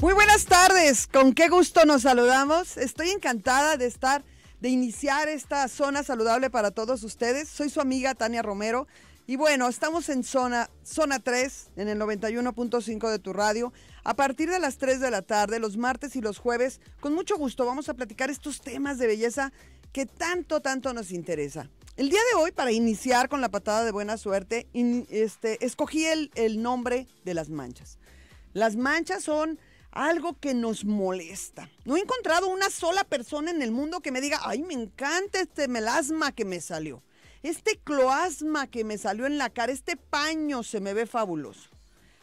Muy buenas tardes, con qué gusto nos saludamos. Estoy encantada de estar, de iniciar esta zona saludable para todos ustedes. Soy su amiga Tania Romero y bueno, estamos en zona, zona 3, en el 91.5 de tu radio. A partir de las 3 de la tarde, los martes y los jueves, con mucho gusto vamos a platicar estos temas de belleza que tanto, tanto nos interesa. El día de hoy, para iniciar con la patada de buena suerte, este, escogí el nombre de las manchas. Las manchas son algo que nos molesta. No he encontrado una sola persona en el mundo que me diga, ay, me encanta este melasma que me salió. Este cloasma que me salió en la cara, este paño se me ve fabuloso.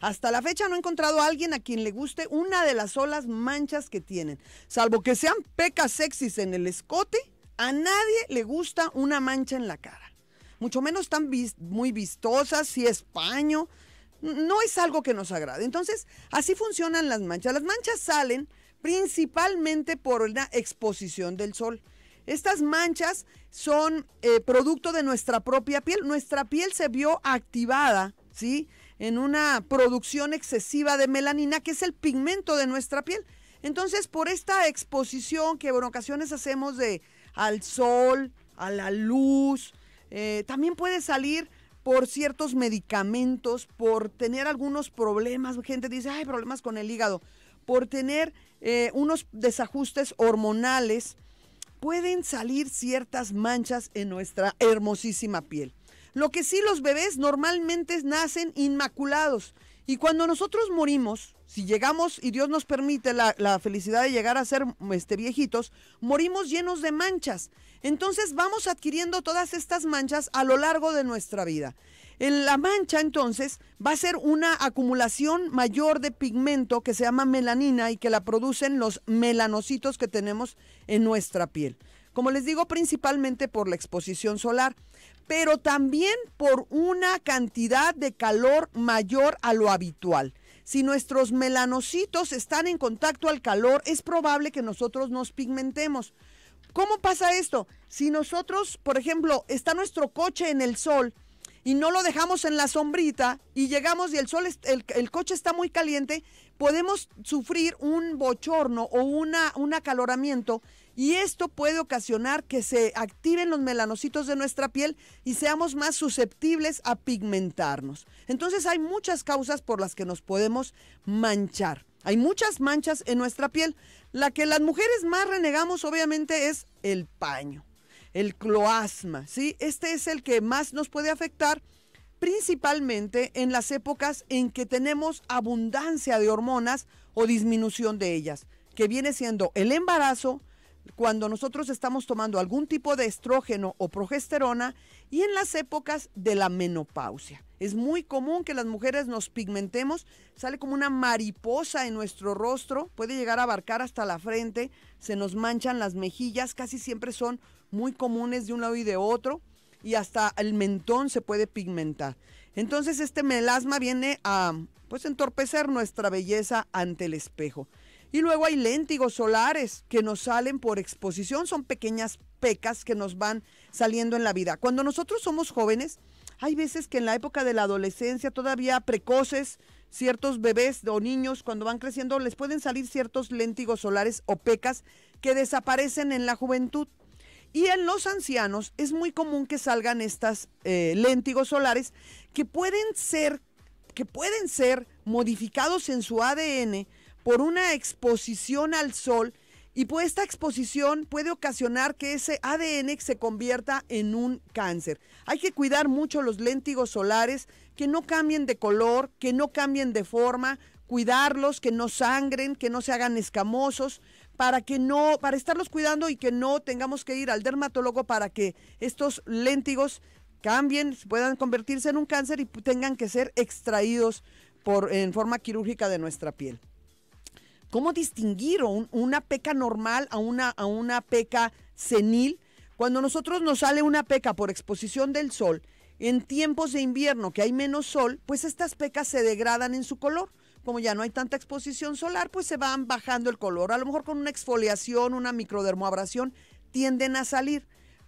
Hasta la fecha no he encontrado a alguien a quien le guste una de las solas manchas que tienen. Salvo que sean pecas sexys en el escote, a nadie le gusta una mancha en la cara. Mucho menos tan muy vistosas, si es paño, no es algo que nos agrade. Entonces, así funcionan las manchas. Las manchas salen principalmente por la exposición del sol. Estas manchas son eh, producto de nuestra propia piel. Nuestra piel se vio activada, ¿sí? En una producción excesiva de melanina, que es el pigmento de nuestra piel. Entonces, por esta exposición que en ocasiones hacemos de al sol, a la luz, eh, también puede salir por ciertos medicamentos, por tener algunos problemas. Gente dice, hay problemas con el hígado, por tener eh, unos desajustes hormonales, pueden salir ciertas manchas en nuestra hermosísima piel. Lo que sí los bebés normalmente nacen inmaculados. Y cuando nosotros morimos, si llegamos y Dios nos permite la, felicidad de llegar a ser este, viejitos, morimos llenos de manchas. Entonces vamos adquiriendo todas estas manchas a lo largo de nuestra vida. En la mancha entonces va a ser una acumulación mayor de pigmento que se llama melanina y que la producen los melanocitos que tenemos en nuestra piel. Como les digo, principalmente por la exposición solar, pero también por una cantidad de calor mayor a lo habitual. Si nuestros melanocitos están en contacto al calor, es probable que nosotros nos pigmentemos. ¿Cómo pasa esto? Si nosotros, por ejemplo, está nuestro coche en el sol y no lo dejamos en la sombrita y llegamos y el sol, el, coche está muy caliente, podemos sufrir un bochorno o una, un acaloramiento y esto puede ocasionar que se activen los melanocitos de nuestra piel y seamos más susceptibles a pigmentarnos. Entonces hay muchas causas por las que nos podemos manchar. Hay muchas manchas en nuestra piel. La que las mujeres más renegamos obviamente es el paño, el cloasma, ¿sí? Este es el que más nos puede afectar principalmente en las épocas en que tenemos abundancia de hormonas o disminución de ellas, que viene siendo el embarazo, cuando nosotros estamos tomando algún tipo de estrógeno o progesterona y en las épocas de la menopausia. Es muy común que las mujeres nos pigmentemos, sale como una mariposa en nuestro rostro, puede llegar a abarcar hasta la frente, se nos manchan las mejillas, casi siempre son muy comunes de un lado y de otro y hasta el mentón se puede pigmentar. Entonces este melasma viene a pues entorpecer nuestra belleza ante el espejo. Y luego hay léntigos solares que nos salen por exposición, son pequeñas pecas que nos van saliendo en la vida. Cuando nosotros somos jóvenes, hay veces que en la época de la adolescencia, todavía precoces, ciertos bebés o niños cuando van creciendo les pueden salir ciertos léntigos solares o pecas que desaparecen en la juventud. Y en los ancianos es muy común que salgan estas eh, léntigos solares que pueden ser que pueden ser modificados en su ADN por una exposición al sol y pues esta exposición puede ocasionar que ese ADN se convierta en un cáncer. Hay que cuidar mucho los léntigos solares, que no cambien de color, que no cambien de forma, cuidarlos, que no sangren, que no se hagan escamosos, para que no, para estarlos cuidando y que no tengamos que ir al dermatólogo para que estos léntigos cambien, puedan convertirse en un cáncer y tengan que ser extraídos por, en forma quirúrgica de nuestra piel. ¿Cómo distinguir una peca normal a una, a una peca senil? Cuando a nosotros nos sale una peca por exposición del sol, en tiempos de invierno que hay menos sol, pues estas pecas se degradan en su color. Como ya no hay tanta exposición solar, pues se van bajando el color. A lo mejor con una exfoliación, una microdermoabrasión, tienden a salir.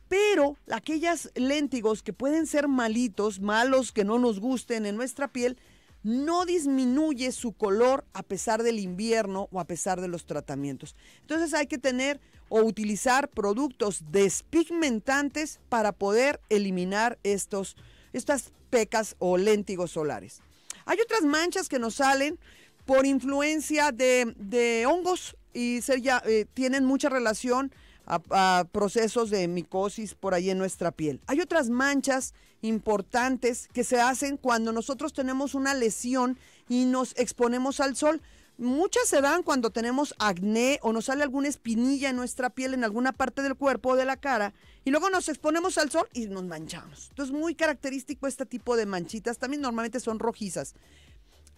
Pero aquellas léntigos que pueden ser malitos, malos, que no nos gusten en nuestra piel, no disminuye su color a pesar del invierno o a pesar de los tratamientos. Entonces hay que tener o utilizar productos despigmentantes para poder eliminar estos, estas pecas o léntigos solares. Hay otras manchas que nos salen por influencia de, hongos y eh, tienen mucha relación a, procesos de micosis por ahí en nuestra piel. Hay otras manchas importantes que se hacen cuando nosotros tenemos una lesión y nos exponemos al sol. Muchas se dan cuando tenemos acné o nos sale alguna espinilla en nuestra piel, en alguna parte del cuerpo o de la cara, y luego nos exponemos al sol y nos manchamos. Entonces, muy característico este tipo de manchitas. También normalmente son rojizas.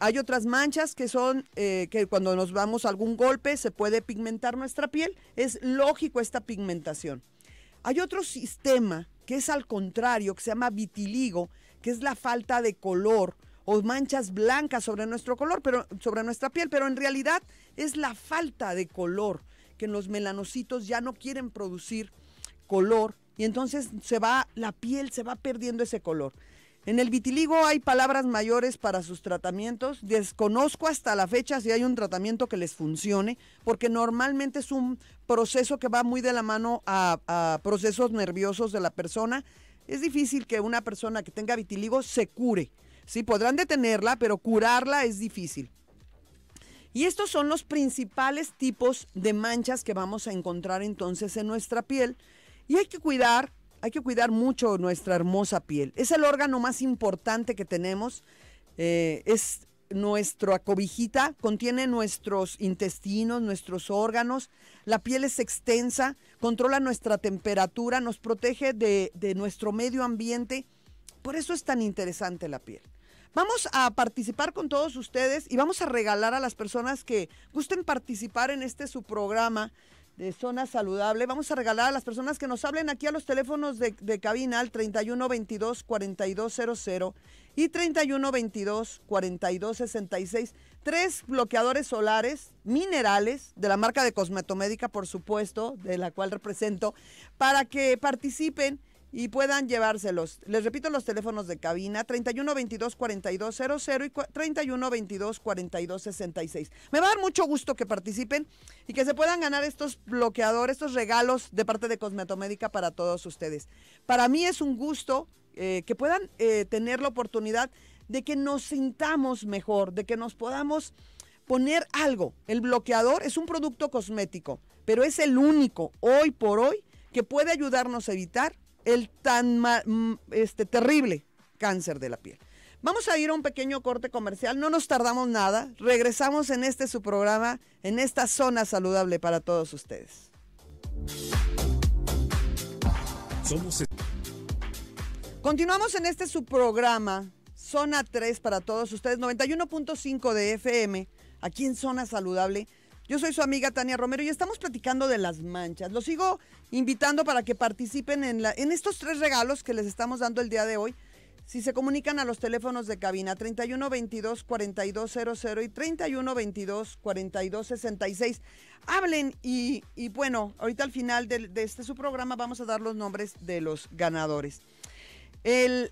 Hay otras manchas que son eh, que cuando nos vamos algún golpe se puede pigmentar nuestra piel. Es lógico esta pigmentación. Hay otro sistema que es al contrario, que se llama vitiligo, que es la falta de color o manchas blancas sobre nuestro color, pero sobre nuestra piel, pero en realidad es la falta de color que los melanocitos ya no quieren producir color y entonces se va la piel se va perdiendo ese color. En el vitiligo hay palabras mayores para sus tratamientos. Desconozco hasta la fecha si hay un tratamiento que les funcione, porque normalmente es un proceso que va muy de la mano a, procesos nerviosos de la persona. Es difícil que una persona que tenga vitiligo se cure. Sí, podrán detenerla, pero curarla es difícil. Y estos son los principales tipos de manchas que vamos a encontrar entonces en nuestra piel. Y hay que cuidar hay que cuidar mucho nuestra hermosa piel. Es el órgano más importante que tenemos. Eh, es nuestra cobijita, contiene nuestros intestinos, nuestros órganos. La piel es extensa, controla nuestra temperatura, nos protege de, de nuestro medio ambiente. Por eso es tan interesante la piel. Vamos a participar con todos ustedes y vamos a regalar a las personas que gusten participar en este su programa de Zona Saludable. Vamos a regalar a las personas que nos hablen aquí a los teléfonos de, cabina al 3122-4200 y 3122-4266. Tres bloqueadores solares minerales de la marca de Cosmetomédica, por supuesto, de la cual represento, para que participen y puedan llevárselos. Les repito los teléfonos de cabina 31 22 42 y 31 22 Me va a dar mucho gusto que participen y que se puedan ganar estos bloqueadores, estos regalos de parte de Cosmetomédica para todos ustedes. Para mí es un gusto eh, que puedan eh, tener la oportunidad de que nos sintamos mejor, de que nos podamos poner algo. El bloqueador es un producto cosmético, pero es el único hoy por hoy que puede ayudarnos a evitar el tan mm, este, terrible cáncer de la piel. Vamos a ir a un pequeño corte comercial, no nos tardamos nada, regresamos en este su programa, en esta zona saludable para todos ustedes. Continuamos en este su programa, Zona 3 para todos ustedes, 91.5 de FM, aquí en Zona Saludable. Yo soy su amiga Tania Romero y estamos platicando de las manchas. Los sigo invitando para que participen en, estos tres regalos que les estamos dando el día de hoy. Si se comunican a los teléfonos de cabina 31 22 y 31 22 hablen y, bueno, ahorita al final de, este su programa vamos a dar los nombres de los ganadores. el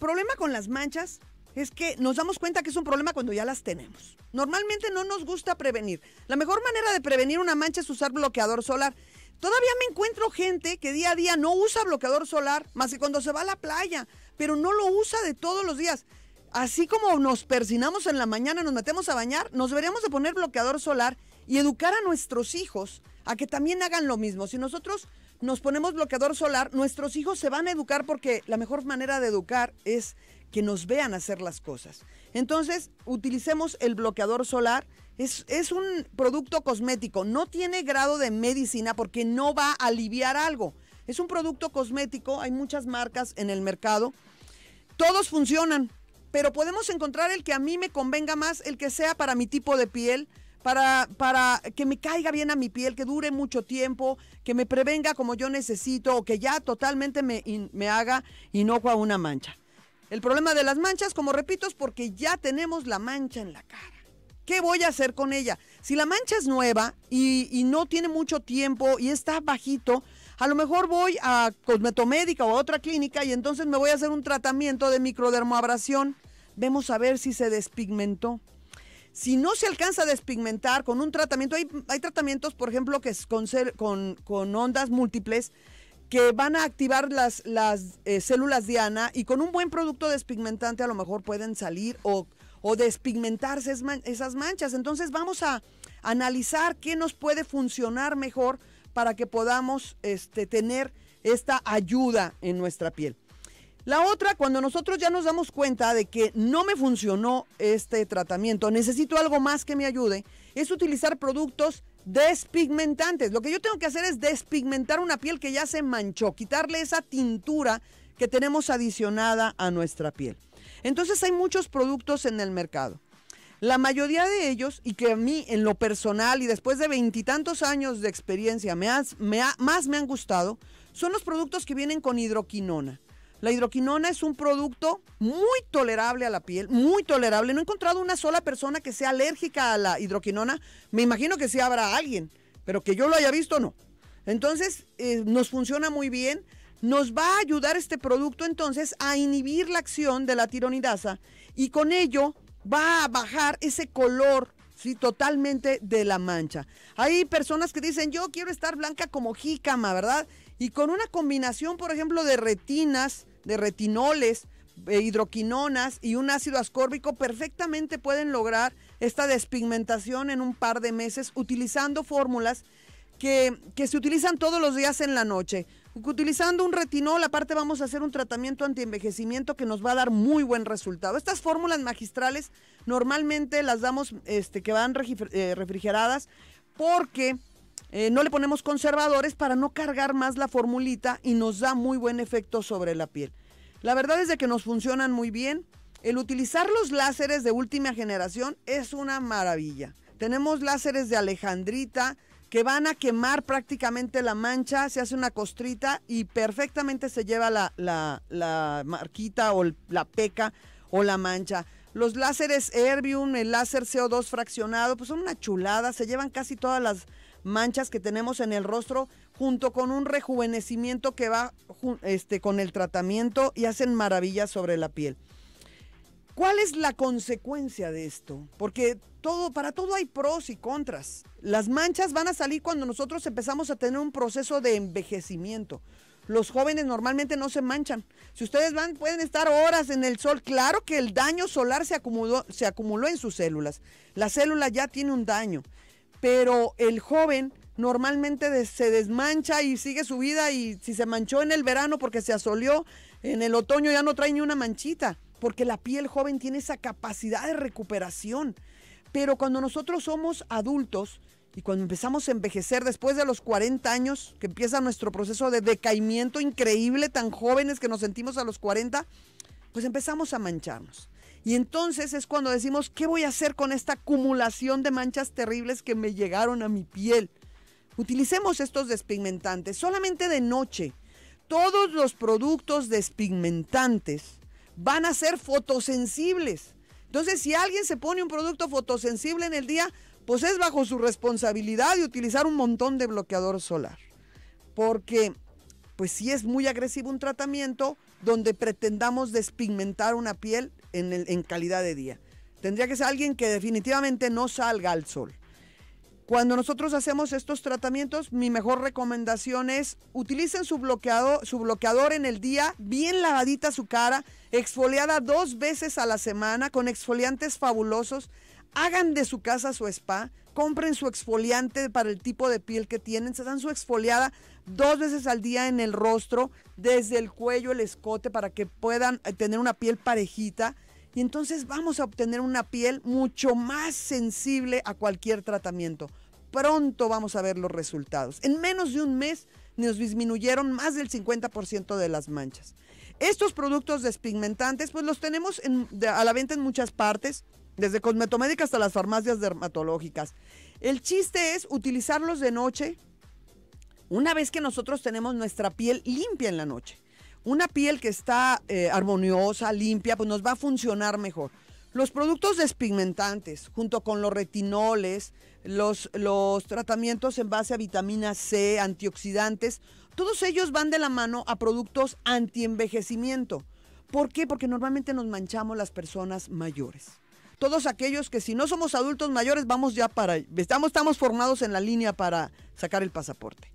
problema con las manchas es que nos damos cuenta que es un problema cuando ya las tenemos. Normalmente no nos gusta prevenir. La mejor manera de prevenir una mancha es usar bloqueador solar. Todavía me encuentro gente que día a día no usa bloqueador solar, más que cuando se va a la playa, pero no lo usa de todos los días. Así como nos persinamos en la mañana, nos metemos a bañar, nos deberíamos de poner bloqueador solar y educar a nuestros hijos a que también hagan lo mismo. Si nosotros nos ponemos bloqueador solar, nuestros hijos se van a educar porque la mejor manera de educar es que nos vean hacer las cosas. Entonces, utilicemos el bloqueador solar. Es, es un producto cosmético, no tiene grado de medicina porque no va a aliviar algo. Es un producto cosmético, hay muchas marcas en el mercado. Todos funcionan, pero podemos encontrar el que a mí me convenga más, el que sea para mi tipo de piel, para, que me caiga bien a mi piel, que dure mucho tiempo, que me prevenga como yo necesito o que ya totalmente me, me haga inocua una mancha. El problema de las manchas, como repito, es porque ya tenemos la mancha en la cara. ¿Qué voy a hacer con ella? Si la mancha es nueva y, y no tiene mucho tiempo y está bajito, a lo mejor voy a cosmetomédica o a otra clínica y entonces me voy a hacer un tratamiento de microdermoabrasión. Vemos a ver si se despigmentó. Si no se alcanza a despigmentar con un tratamiento, hay, tratamientos, por ejemplo, que es con, ondas múltiples, que van a activar las, las eh, células Diana y con un buen producto despigmentante a lo mejor pueden salir o, despigmentarse esas manchas. Entonces vamos a analizar qué nos puede funcionar mejor para que podamos este, tener esta ayuda en nuestra piel. La otra, cuando nosotros ya nos damos cuenta de que no me funcionó este tratamiento, necesito algo más que me ayude, es utilizar productos despigmentantes. Lo que yo tengo que hacer es despigmentar una piel que ya se manchó, quitarle esa tintura que tenemos adicionada a nuestra piel. Entonces hay muchos productos en el mercado. La mayoría de ellos, y que a mí en lo personal y después de veintitantos años de experiencia más me han gustado, son los productos que vienen con hidroquinona. La hidroquinona es un producto muy tolerable a la piel, muy tolerable. No he encontrado una sola persona que sea alérgica a la hidroquinona. Me imagino que sí habrá alguien, pero que yo lo haya visto, no. Entonces, eh, nos funciona muy bien. Nos va a ayudar este producto entonces a inhibir la acción de la tironidasa y con ello va a bajar ese color Sí, totalmente de la mancha. Hay personas que dicen, yo quiero estar blanca como jícama, ¿verdad? Y con una combinación, por ejemplo, de retinas, de retinoles, eh, hidroquinonas y un ácido ascórbico perfectamente pueden lograr esta despigmentación en un par de meses utilizando fórmulas que, se utilizan todos los días en la noche. Utilizando un retinol, aparte vamos a hacer un tratamiento antienvejecimiento que nos va a dar muy buen resultado. Estas fórmulas magistrales normalmente las damos, este, que van eh, refrigeradas, porque eh, no le ponemos conservadores para no cargar más la formulita y nos da muy buen efecto sobre la piel. La verdad es de que nos funcionan muy bien. El utilizar los láseres de última generación es una maravilla. Tenemos láseres de Alejandrita que van a quemar prácticamente la mancha, se hace una costrita y perfectamente se lleva la, la marquita o la peca o la mancha. Los láseres Erbium, el láser CO2 fraccionado, pues son una chulada, se llevan casi todas las, manchas que tenemos en el rostro, junto con un rejuvenecimiento que va este, con el tratamiento y hacen maravillas sobre la piel. ¿Cuál es la consecuencia de esto? Porque todo, para todo hay pros y contras. Las manchas van a salir cuando nosotros empezamos a tener un proceso de envejecimiento. Los jóvenes normalmente no se manchan. Si ustedes van, pueden estar horas en el sol. Claro que el daño solar se acumuló, se acumuló en sus células. La célula ya tiene un daño pero el joven normalmente se desmancha y sigue su vida y si se manchó en el verano porque se asolió, en el otoño ya no trae ni una manchita, porque la piel joven tiene esa capacidad de recuperación. Pero cuando nosotros somos adultos y cuando empezamos a envejecer después de los 40 años, que empieza nuestro proceso de decaimiento increíble, tan jóvenes que nos sentimos a los 40, pues empezamos a mancharnos. Y entonces es cuando decimos, ¿qué voy a hacer con esta acumulación de manchas terribles que me llegaron a mi piel? Utilicemos estos despigmentantes solamente de noche. Todos los productos despigmentantes van a ser fotosensibles. Entonces, si alguien se pone un producto fotosensible en el día, pues es bajo su responsabilidad de utilizar un montón de bloqueador solar. Porque, pues si es muy agresivo un tratamiento, donde pretendamos despigmentar una piel en, en calidad de día. Tendría que ser alguien que definitivamente no salga al sol. Cuando nosotros hacemos estos tratamientos, mi mejor recomendación es utilicen su, bloqueado, su bloqueador en el día, bien lavadita su cara, exfoliada dos veces a la semana con exfoliantes fabulosos. Hagan de su casa su spa, compren su exfoliante para el tipo de piel que tienen, se dan su exfoliada dos veces al día en el rostro, desde el cuello, el escote, para que puedan eh, tener una piel parejita. Y entonces vamos a obtener una piel mucho más sensible a cualquier tratamiento. Pronto vamos a ver los resultados. En menos de un mes nos disminuyeron más del 50% de las manchas. Estos productos despigmentantes, pues los tenemos a la venta en muchas partes desde Cosmetomédica hasta las farmacias dermatológicas. El chiste es utilizarlos de noche, una vez que nosotros tenemos nuestra piel limpia en la noche. Una piel que está eh, armoniosa, limpia, pues nos va a funcionar mejor. Los productos despigmentantes, junto con los retinoles, los, los, tratamientos en base a vitamina C, antioxidantes, todos ellos van de la mano a productos antienvejecimiento. ¿Por qué? Porque normalmente nos manchamos las personas mayores todos aquellos que si no somos adultos mayores vamos ya para, estamos, estamos formados en la línea para sacar el pasaporte.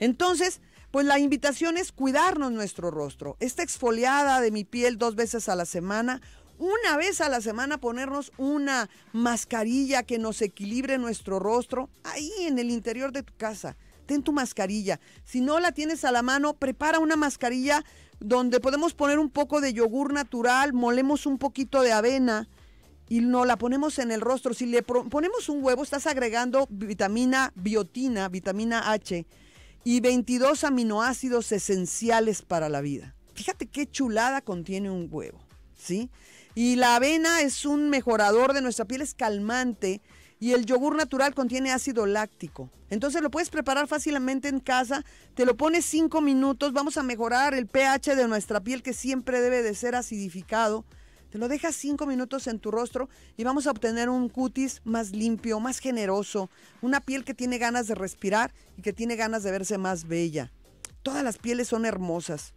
Entonces, pues la invitación es cuidarnos nuestro rostro. Esta exfoliada de mi piel dos veces a la semana, una vez a la semana ponernos una mascarilla que nos equilibre nuestro rostro ahí en el interior de tu casa. Ten tu mascarilla. Si no la tienes a la mano, prepara una mascarilla donde podemos poner un poco de yogur natural, molemos un poquito de avena y no la ponemos en el rostro, si le ponemos un huevo, estás agregando vitamina biotina, vitamina H y 22 aminoácidos esenciales para la vida. Fíjate qué chulada contiene un huevo, ¿sí? Y la avena es un mejorador de nuestra piel, es calmante. Y el yogur natural contiene ácido láctico. Entonces lo puedes preparar fácilmente en casa. Te lo pones 5 minutos. Vamos a mejorar el pH de nuestra piel que siempre debe de ser acidificado. Te lo dejas cinco minutos en tu rostro y vamos a obtener un cutis más limpio, más generoso, una piel que tiene ganas de respirar y que tiene ganas de verse más bella. Todas las pieles son hermosas.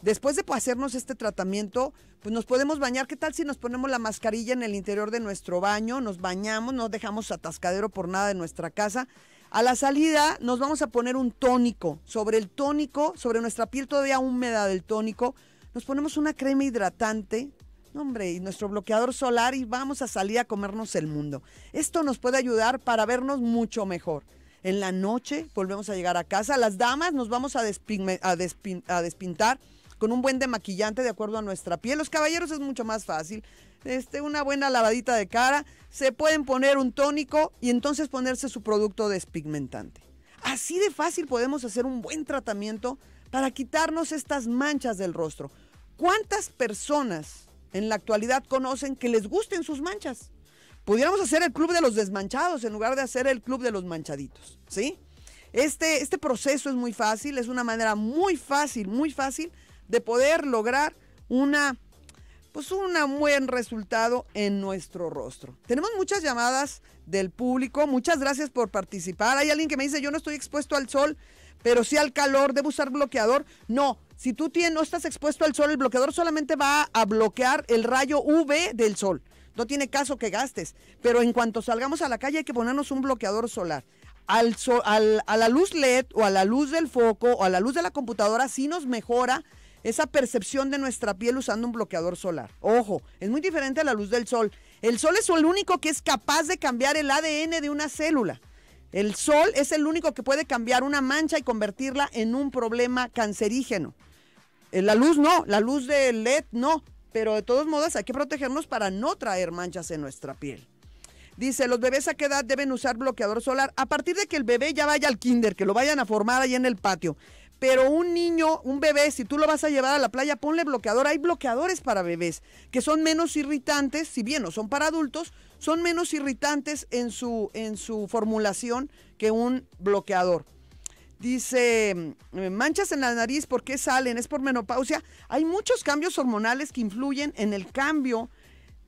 Después de hacernos este tratamiento, pues nos podemos bañar. ¿Qué tal si nos ponemos la mascarilla en el interior de nuestro baño? Nos bañamos, no dejamos atascadero por nada de nuestra casa. A la salida nos vamos a poner un tónico. Sobre el tónico, sobre nuestra piel todavía húmeda del tónico, nos ponemos una crema hidratante hombre, y nuestro bloqueador solar y vamos a salir a comernos el mundo. Esto nos puede ayudar para vernos mucho mejor. En la noche volvemos a llegar a casa. Las damas nos vamos a, despintar con un buen demaquillante de acuerdo a nuestra piel. Los caballeros es mucho más fácil. Este, una buena lavadita de cara. Se pueden poner un tónico y entonces ponerse su producto despigmentante. Así de fácil podemos hacer un buen tratamiento para quitarnos estas manchas del rostro. ¿Cuántas personas en la actualidad conocen que les gusten sus manchas. Pudiéramos hacer el club de los desmanchados en lugar de hacer el club de los manchaditos, ¿sí? Este, este proceso es muy fácil, es una manera muy fácil, muy fácil de poder lograr una, pues un buen resultado en nuestro rostro. Tenemos muchas llamadas del público, muchas gracias por participar. Hay alguien que me dice, yo no estoy expuesto al sol, pero si al calor, debo usar bloqueador. No, si tú tienes, no estás expuesto al sol, el bloqueador solamente va a bloquear el rayo UV del sol. No tiene caso que gastes, pero en cuanto salgamos a la calle hay que ponernos un bloqueador solar. Al, a la luz LED o a la luz del foco o a la luz de la computadora sí nos mejora esa percepción de nuestra piel usando un bloqueador solar. Ojo, es muy diferente a la luz del sol. El sol es el único que es capaz de cambiar el ADN de una célula. El sol es el único que puede cambiar una mancha y convertirla en un problema cancerígeno. Eh, la luz no, la luz de LED no, pero de todos modos hay que protegernos para no traer manchas en nuestra piel. Dice, los bebés a qué edad deben usar bloqueador solar? A partir de que el bebé ya vaya al kinder, que lo vayan a formar ahí en el patio. Pero un niño, un bebé, si tú lo vas a llevar a la playa, ponle bloqueador. Hay bloqueadores para bebés que son menos irritantes, si bien no son para adultos, son menos irritantes en su, formulación que un bloqueador. Dice, mm, manchas en la nariz, ¿por qué salen? ¿Es por menopausia? Hay muchos cambios hormonales que influyen en el cambio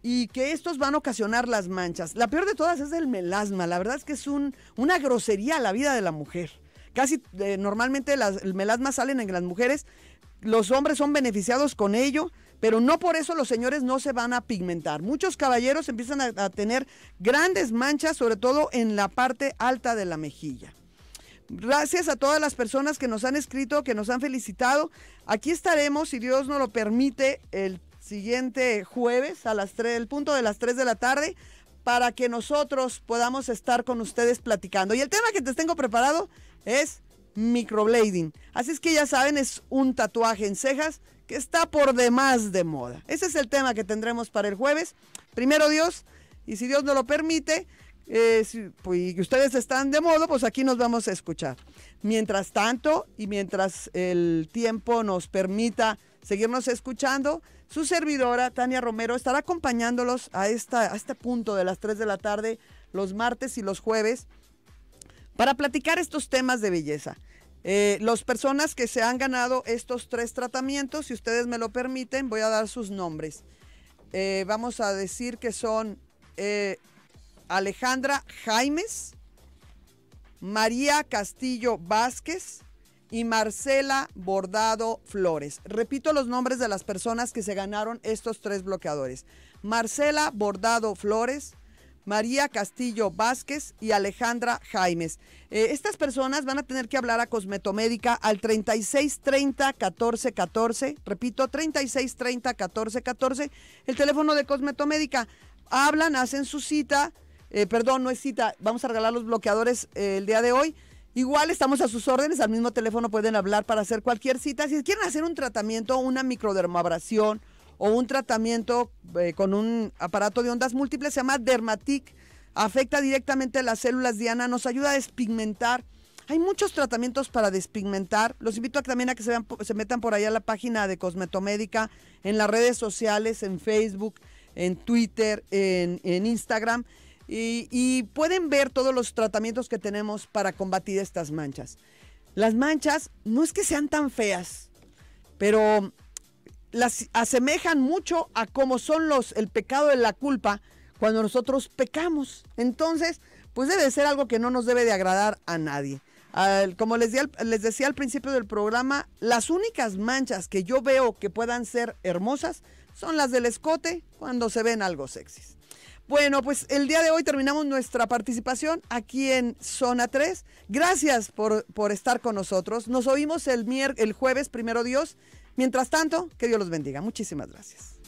y que estos van a ocasionar las manchas. La peor de todas es el melasma. La verdad es que es una grosería a la vida de la mujer. Casi eh, normalmente las melasmas salen en las mujeres. Los hombres son beneficiados con ello, pero no por eso los señores no se van a pigmentar. Muchos caballeros empiezan a, tener grandes manchas, sobre todo en la parte alta de la mejilla. Gracias a todas las personas que nos han escrito, que nos han felicitado. Aquí estaremos, si Dios nos lo permite, el siguiente jueves a las 3, el punto de las 3 de la tarde para que nosotros podamos estar con ustedes platicando. Y el tema que les tengo preparado es microblading. Así es que ya saben, es un tatuaje en cejas que está por demás de moda. Ese es el tema que tendremos para el jueves. Primero Dios, y si Dios no lo permite, eh, pues, y ustedes están de modo, pues aquí nos vamos a escuchar. Mientras tanto, y mientras el tiempo nos permita seguirnos escuchando, su servidora, Tania Romero, estará acompañándolos a, esta, a este punto de las 3 de la tarde, los martes y los jueves, para platicar estos temas de belleza. Eh, las personas que se han ganado estos tres tratamientos, si ustedes me lo permiten, voy a dar sus nombres. Eh, vamos a decir que son eh, Alejandra Jaimes, María Castillo Vázquez, y Marcela Bordado Flores. Repito los nombres de las personas que se ganaron estos tres bloqueadores. Marcela Bordado Flores, María Castillo Vázquez y Alejandra Jaimes. Eh, estas personas van a tener que hablar a Cosmetomédica al 3630 1414. Repito, 3630 1414. El teléfono de Cosmetomédica. Hablan, hacen su cita. Eh, perdón, no es cita. Vamos a regalar los bloqueadores eh, el día de hoy. Igual estamos a sus órdenes, al mismo teléfono pueden hablar para hacer cualquier cita. Si quieren hacer un tratamiento, una microdermabrasión o un tratamiento eh, con un aparato de ondas múltiples, se llama Dermatic, afecta directamente a las células Diana, nos ayuda a despigmentar. Hay muchos tratamientos para despigmentar. Los invito también a que se, vean, se metan por allá a la página de Cosmetomédica, en las redes sociales, en Facebook, en Twitter, en Instagram y, pueden ver todos los tratamientos que tenemos para combatir estas manchas. Las manchas no es que sean tan feas, pero las asemejan mucho a cómo son los el pecado de la culpa cuando nosotros pecamos. Entonces, pues debe ser algo que no nos debe de agradar a nadie. como les, les decía al principio del programa, las únicas manchas que yo veo que puedan ser hermosas son las del escote cuando se ven algo sexys. Bueno, pues el día de hoy terminamos nuestra participación aquí en Zona 3. Gracias por, por estar con nosotros. Nos oímos el, el jueves, primero Dios. Mientras tanto, que Dios los bendiga. Muchísimas gracias.